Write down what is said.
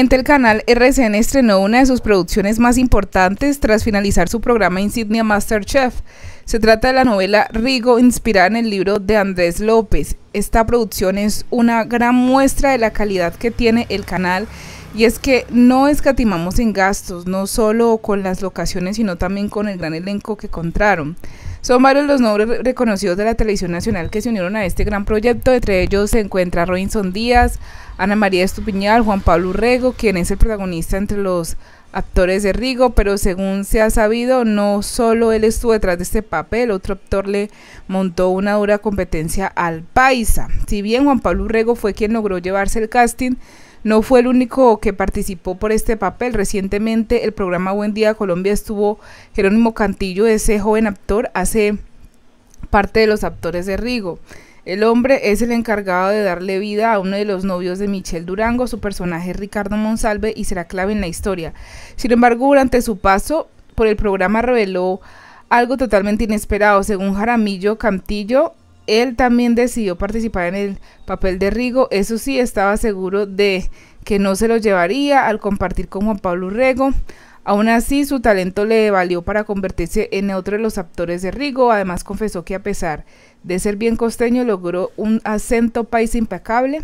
el canal RCN estrenó una de sus producciones más importantes tras finalizar su programa insignia MasterChef. Se trata de la novela Rigo, inspirada en el libro de Andrés López. Esta producción es una gran muestra de la calidad que tiene el canal y es que no escatimamos en gastos, no solo con las locaciones, sino también con el gran elenco que encontraron. Son varios los nombres reconocidos de la televisión nacional que se unieron a este gran proyecto. Entre ellos se encuentra Robinson Díaz, Ana María Estupiñal, Juan Pablo Urrego, quien es el protagonista entre los actores de Rigo, pero según se ha sabido, no solo él estuvo detrás de este papel, otro actor le montó una dura competencia al Paisa. Si bien Juan Pablo Urrego fue quien logró llevarse el casting, no fue el único que participó por este papel. Recientemente el programa Buen Día Colombia estuvo Jerónimo Cantillo, ese joven actor, hace parte de los actores de Rigo. El hombre es el encargado de darle vida a uno de los novios de Michelle Durango, su personaje es Ricardo Monsalve, y será clave en la historia. Sin embargo, durante su paso por el programa reveló algo totalmente inesperado. Según Jaramillo Cantillo, él también decidió participar en el papel de Rigo, eso sí, estaba seguro de que no se lo llevaría al compartir con Juan Pablo Urrego. Aún así, su talento le valió para convertirse en otro de los actores de Rigo. Además, confesó que a pesar de ser bien costeño, logró un acento país impecable.